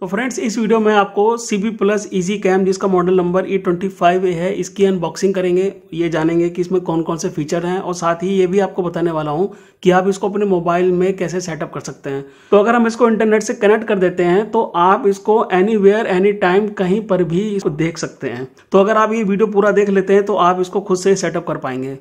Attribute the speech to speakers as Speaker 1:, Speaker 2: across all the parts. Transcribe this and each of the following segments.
Speaker 1: तो फ्रेंड्स इस वीडियो में आपको C P plus easy cam जिसका model number E twenty five A है इसकी अनबॉक्सिंग करेंगे ये जानेंगे कि इसमें कौन कौन से फीचर हैं और साथ ही ये भी आपको बताने वाला हूँ कि आप इसको अपने मोबाइल में कैसे सेटअप कर सकते हैं तो अगर हम इसको इंटरनेट से कनेक्ट कर देते हैं तो आप इसको एनी वेयर एनी टाइम कहीं पर भी इसको देख सकते हैं तो अगर आप ये वीडियो पूरा देख लेते हैं तो आप इसको खुद से सेटअप कर पाएंगे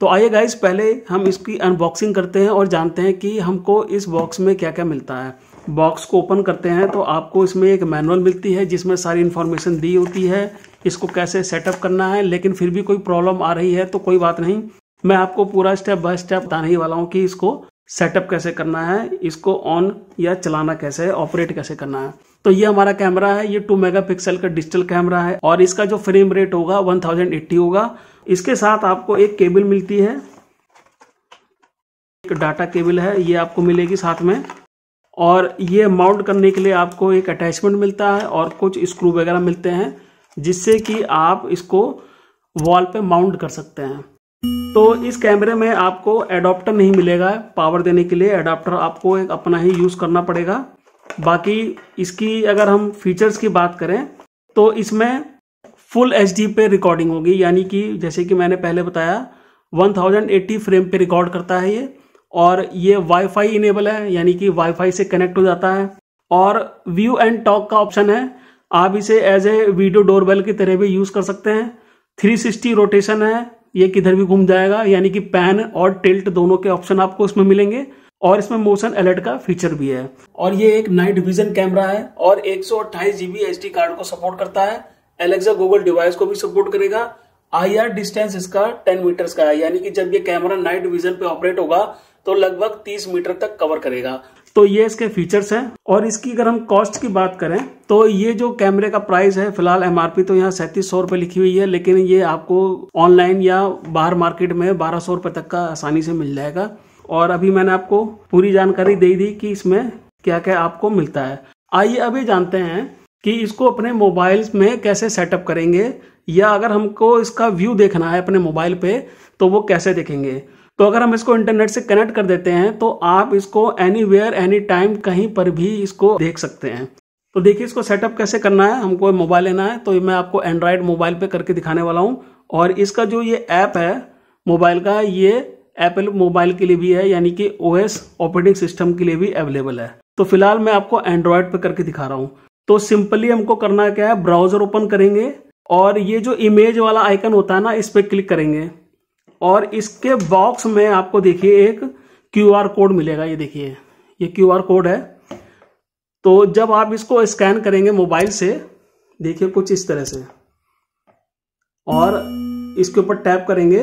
Speaker 1: तो आइए गाइज पहले हम इसकी अनबॉक्सिंग करते हैं और जानते हैं कि हमको इस बॉक्स में क्या क्या मिलता है बॉक्स को ओपन करते हैं तो आपको इसमें एक मैनुअल मिलती है जिसमें सारी इन्फॉर्मेशन दी होती है इसको कैसे सेटअप करना है लेकिन फिर भी कोई प्रॉब्लम आ रही है तो कोई बात नहीं मैं आपको पूरा स्टेप बाय स्टेप बताने ही वाला हूँ कि इसको सेटअप कैसे करना है इसको ऑन या चलाना कैसे ऑपरेट कैसे करना है तो ये हमारा कैमरा है ये 2 मेगापिक्सल का डिजिटल कैमरा है और इसका जो फ्रेम रेट होगा 1080 होगा इसके साथ आपको एक केबल मिलती है एक डाटा केबल है ये आपको मिलेगी साथ में और ये माउंट करने के लिए आपको एक अटैचमेंट मिलता है और कुछ स्क्रू वगैरह मिलते हैं जिससे कि आप इसको वॉल पे माउंट कर सकते हैं तो इस कैमरे में आपको एडाप्टर नहीं मिलेगा पावर देने के लिए एडाप्टर आपको एक अपना ही यूज़ करना पड़ेगा बाकी इसकी अगर हम फीचर्स की बात करें तो इसमें फुल एच डी पे रिकॉर्डिंग होगी यानी कि जैसे कि मैंने पहले बताया 1080 फ्रेम पे रिकॉर्ड करता है ये और ये वाईफाई इनेबल है यानी कि वाईफाई से कनेक्ट हो जाता है और व्यू एंड टॉक का ऑप्शन है आप इसे एज ए वीडियो डोरबेल की तरह भी यूज़ कर सकते हैं 360 रोटेशन है ये किधर भी घूम जाएगा यानी कि पैन और टिल्ट दोनों के ऑप्शन आपको इसमें मिलेंगे और इसमें मोशन अलर्ट का फीचर भी है और ये एक नाइट विजन कैमरा है और अट्ठाईस जीबी डी कार्ड को सपोर्ट करता है एलेक्सा गूगल डिवाइस को भी सपोर्ट करेगा आई आर डिस्टेंस इसका टेन मीटर्स का है यानी कि जब ये कैमरा नाइट विजन पे ऑपरेट होगा तो लगभग तीस मीटर तक कवर करेगा तो ये इसके फीचर्स हैं और इसकी अगर हम कॉस्ट की बात करें तो ये जो कैमरे का प्राइस है फिलहाल एमआरपी तो यहाँ सैंतीस सौ रुपये लिखी हुई है लेकिन ये आपको ऑनलाइन या बाहर मार्केट में बारह सौ रुपये तक का आसानी से मिल जाएगा और अभी मैंने आपको पूरी जानकारी दे दी कि इसमें क्या क्या आपको मिलता है आइए अभी जानते हैं कि इसको अपने मोबाइल में कैसे सेटअप करेंगे या अगर हमको इसका व्यू देखना है अपने मोबाइल पे तो वो कैसे देखेंगे तो अगर हम इसको इंटरनेट से कनेक्ट कर देते हैं तो आप इसको एनी वेयर एनी टाइम कहीं पर भी इसको देख सकते हैं तो देखिए इसको सेटअप कैसे करना है हमको मोबाइल लेना है तो मैं आपको एंड्रॉयड मोबाइल पे करके दिखाने वाला हूँ और इसका जो ये ऐप है मोबाइल का ये एप्पल मोबाइल के लिए भी है यानी कि ओएस ऑपरेटिंग सिस्टम के लिए भी अवेलेबल है तो फिलहाल मैं आपको एंड्रॉयड पे करके दिखा रहा हूँ तो सिंपली हमको करना क्या है ब्राउजर ओपन करेंगे और ये जो इमेज वाला आइकन होता है ना इस पर क्लिक करेंगे और इसके बॉक्स में आपको देखिए एक क्यू आर कोड मिलेगा ये देखिए ये क्यू आर कोड है तो जब आप इसको स्कैन करेंगे मोबाइल से देखिए कुछ इस तरह से और इसके ऊपर टैप करेंगे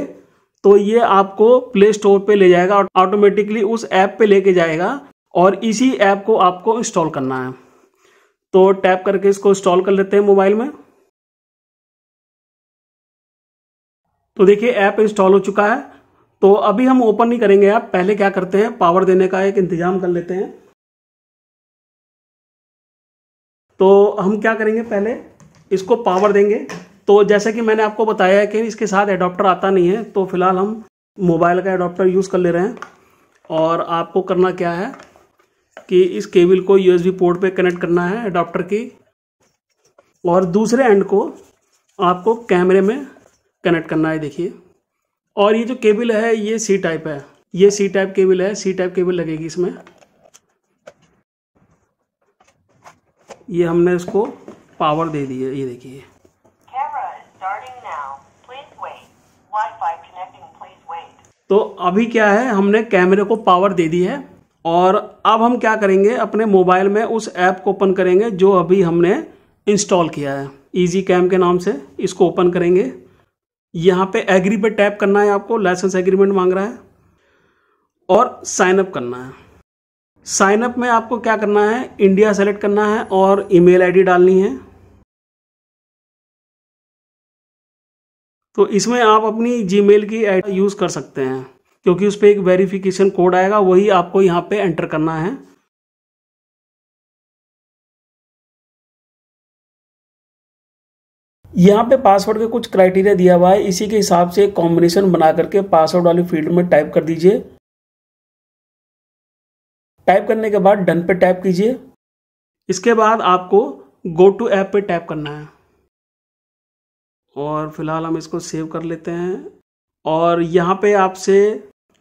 Speaker 1: तो ये आपको प्ले स्टोर पे ले जाएगा और ऑटोमेटिकली उस ऐप पे लेके जाएगा और इसी ऐप को आपको इंस्टॉल करना है तो टैप करके इसको इंस्टॉल कर लेते हैं मोबाइल में तो देखिए ऐप इंस्टॉल हो चुका है तो अभी हम ओपन नहीं करेंगे ऐप पहले क्या करते हैं पावर देने का एक इंतजाम कर लेते हैं तो हम क्या करेंगे पहले इसको पावर देंगे तो जैसे कि मैंने आपको बताया है कि इसके साथ एडोप्टर आता नहीं है तो फिलहाल हम मोबाइल का एडोप्टर यूज़ कर ले रहे हैं और आपको करना क्या है कि इस केबल को यूएसबी पोर्ट पे कनेक्ट करना है अडाप्टर की और दूसरे एंड को आपको कैमरे में कनेक्ट करना है देखिए और ये जो केबल है ये सी टाइप है ये सी टाइप केबल है सी टाइप केबल लगेगी इसमें ये हमने इसको पावर दे दी है ये देखिए तो अभी क्या है हमने कैमरे को पावर दे दी है और अब हम क्या करेंगे अपने मोबाइल में उस ऐप को ओपन करेंगे जो अभी हमने इंस्टॉल किया है ईजी कैम के नाम से इसको ओपन करेंगे यहाँ पे एग्री पे टैप करना है आपको लाइसेंस एग्रीमेंट मांग रहा है और साइनअप करना है साइनअप में आपको क्या करना है इंडिया सेलेक्ट करना है और ईमेल आईडी डालनी है तो इसमें आप अपनी जीमेल की आईडी यूज़ कर सकते हैं क्योंकि उस पर एक वेरिफिकेशन कोड आएगा वही आपको यहाँ पे एंटर करना है यहाँ पे पासवर्ड के कुछ क्राइटेरिया दिया हुआ है इसी के हिसाब से कॉम्बिनेशन बना करके पासवर्ड वाली फील्ड में टाइप कर दीजिए टाइप करने के बाद डन पे टाइप कीजिए इसके बाद आपको गो टू ऐप पे टाइप करना है और फिलहाल हम इसको सेव कर लेते हैं और यहाँ पे आपसे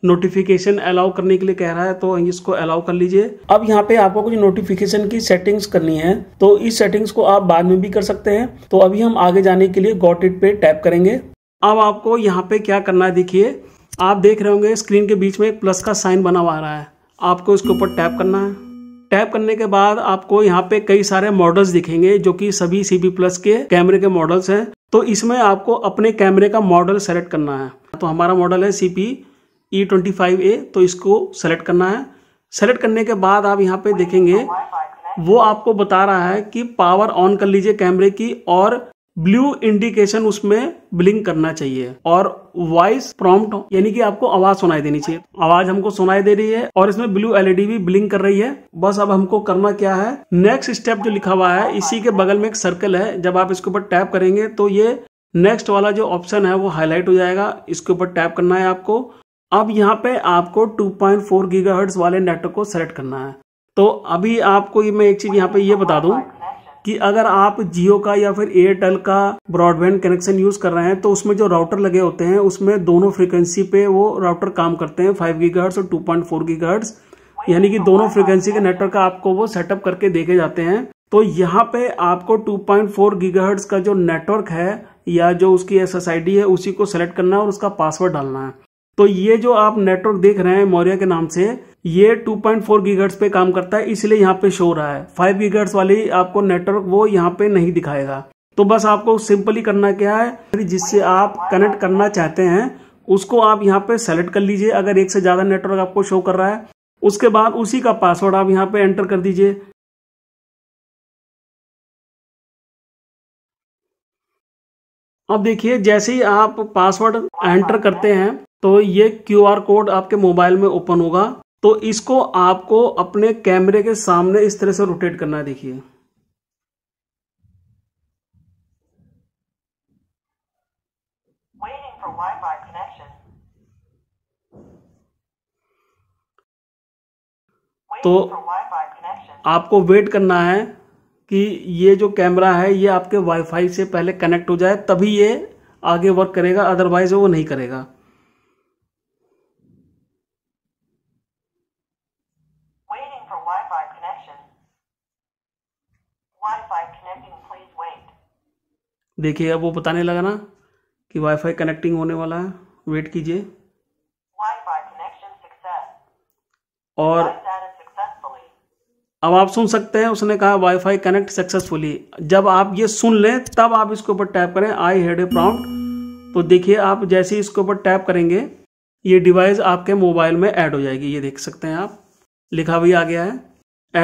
Speaker 1: नोटिफिकेशन अलाउ करने के लिए कह रहा है तो इसको अलाउ कर लीजिए अब यहाँ पे आपको कुछ नोटिफिकेशन की सेटिंग्स करनी है तो इस सेटिंग्स को आप बाद में भी कर सकते हैं तो अभी हम आगे जाने के लिए गॉट इट पे टैप करेंगे अब आपको यहाँ पे क्या करना है देखिए आप देख रहे होंगे स्क्रीन के बीच में एक प्लस का साइन बना हुआ आ रहा है आपको इसके ऊपर टैप करना है टैप करने के बाद आपको यहाँ पे कई सारे मॉडल्स दिखेंगे जो कि सभी सी बी प्लस के कैमरे के मॉडल्स हैं तो इसमें आपको अपने कैमरे का मॉडल सेलेक्ट करना है तो हमारा मॉडल है C P E twenty five A तो इसको सेलेक्ट करना है सेलेक्ट करने के बाद आप यहाँ पे देखेंगे वो आपको बता रहा है कि पावर ऑन कर लीजिए कैमरे की और ब्लू इंडिकेशन उसमें ब्लिंक करना चाहिए और वॉइस प्रॉम्प्ट यानी कि आपको आवाज सुनाई देनी चाहिए आवाज हमको सुनाई दे रही है और इसमें ब्लू एलईडी भी ब्लिंक कर रही है बस अब हमको करना क्या है नेक्स्ट स्टेप जो लिखा हुआ है इसी के बगल में एक सर्कल है जब आप इसके ऊपर टैप करेंगे तो ये नेक्स्ट वाला जो ऑप्शन है वो हाईलाइट हो जाएगा इसके ऊपर टैप करना है आपको अब यहाँ पे आपको 2.4 पॉइंट वाले नेटवर्क को सेलेक्ट करना है तो अभी आपको मैं एक चीज यहाँ पे ये बता दूं कि अगर आप जियो का या फिर एयरटेल का ब्रॉडबैंड कनेक्शन यूज कर रहे हैं तो उसमें जो राउटर लगे होते हैं उसमें दोनों फ्रीक्वेंसी पे वो राउटर काम करते हैं फाइव गी और टू पॉइंट फोर गीगाहर्ट्स यानी कि दोनों फ्रीक्वेंसी के नेटवर्क का आपको वो सेटअप करके देखे जाते हैं तो यहाँ पे आपको 2.4 पॉइंट का जो नेटवर्क है या जो उसकी एस है उसी को सेलेक्ट करना है और उसका पासवर्ड डालना है तो ये जो आप नेटवर्क देख रहे हैं मौर्य के नाम से ये 2.4 गीगर्स पे काम करता है इसलिए यहाँ पे शो रहा है 5 गीगर्स वाली आपको नेटवर्क वो यहाँ पे नहीं दिखाएगा तो बस आपको सिंपली करना क्या है जिससे आप कनेक्ट करना चाहते हैं उसको आप यहाँ पे सेलेक्ट कर लीजिए अगर एक से ज़्यादा नेटवर्क आपको शो कर रहा है उसके बाद उसी का पासवर्ड आप यहाँ पे एंटर कर दीजिए अब देखिए जैसे ही आप पासवर्ड एंटर करते हैं तो ये क्यूआर कोड आपके मोबाइल में ओपन होगा तो इसको आपको अपने कैमरे के सामने इस तरह से रोटेट करना देखिए तो आपको वेट करना है कि ये जो कैमरा है ये आपके वाईफाई से पहले कनेक्ट हो जाए तभी ये आगे वर्क करेगा अदरवाइज वो नहीं करेगा देखिए अब वो बताने लगा ना कि वाईफाई कनेक्टिंग होने वाला है वेट कीजिए और अब आप सुन सकते हैं उसने कहा वाईफाई कनेक्ट सक्सेसफुली जब आप ये सुन लें तब आप इसके ऊपर टैप करें आई हेड ए प्राउंड तो देखिए आप जैसे ही इसके ऊपर टैप करेंगे ये डिवाइस आपके मोबाइल में ऐड हो जाएगी ये देख सकते हैं आप लिखा भी आ गया है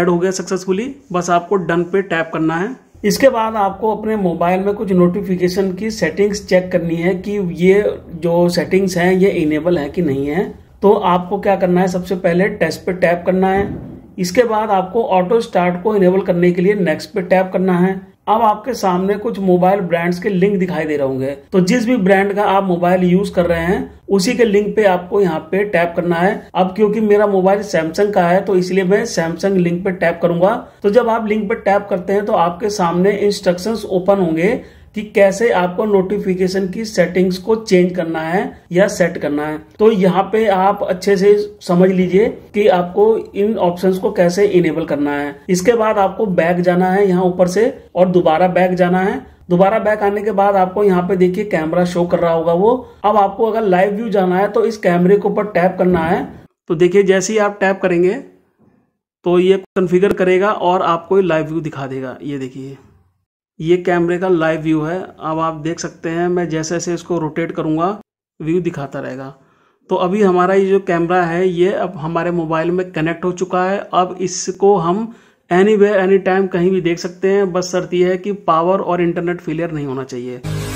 Speaker 1: ऐड हो गया सक्सेसफुली बस आपको डन पे टैप करना है इसके बाद आपको अपने मोबाइल में कुछ नोटिफिकेशन की सेटिंग्स चेक करनी है कि ये जो सेटिंग्स हैं ये इनेबल है कि नहीं है तो आपको क्या करना है सबसे पहले टेस्ट पे टैप करना है इसके बाद आपको ऑटो स्टार्ट को इनेबल करने के लिए नेक्स्ट पे टैप करना है अब आपके सामने कुछ मोबाइल ब्रांड्स के लिंक दिखाई दे रहे होंगे तो जिस भी ब्रांड का आप मोबाइल यूज कर रहे हैं उसी के लिंक पे आपको यहाँ पे टैप करना है अब क्योंकि मेरा मोबाइल सैमसंग का है तो इसलिए मैं सैमसंग लिंक पे टैप करूंगा तो जब आप लिंक पे टैप करते हैं तो आपके सामने इंस्ट्रक्शंस ओपन होंगे कि कैसे आपको नोटिफिकेशन की सेटिंग्स को चेंज करना है या सेट करना है तो यहाँ पे आप अच्छे से समझ लीजिए कि आपको इन ऑप्शंस को कैसे इनेबल करना है इसके बाद आपको बैक जाना है यहाँ ऊपर से और दोबारा बैक जाना है दोबारा बैक आने के बाद आपको यहाँ पे देखिए कैमरा शो कर रहा होगा वो अब आपको अगर लाइव व्यू जाना है तो इस कैमरे के ऊपर टैप करना है तो देखिए जैसे ही आप टैप करेंगे तो ये कन्फिगर करेगा और आपको लाइव व्यू दिखा देगा ये देखिए ये कैमरे का लाइव व्यू है अब आप देख सकते हैं मैं जैसे जैसे इसको रोटेट करूँगा व्यू दिखाता रहेगा तो अभी हमारा ये जो कैमरा है ये अब हमारे मोबाइल में कनेक्ट हो चुका है अब इसको हम एनी वे एनी टाइम कहीं भी देख सकते हैं बस शर्त यह है कि पावर और इंटरनेट फेलियर नहीं होना चाहिए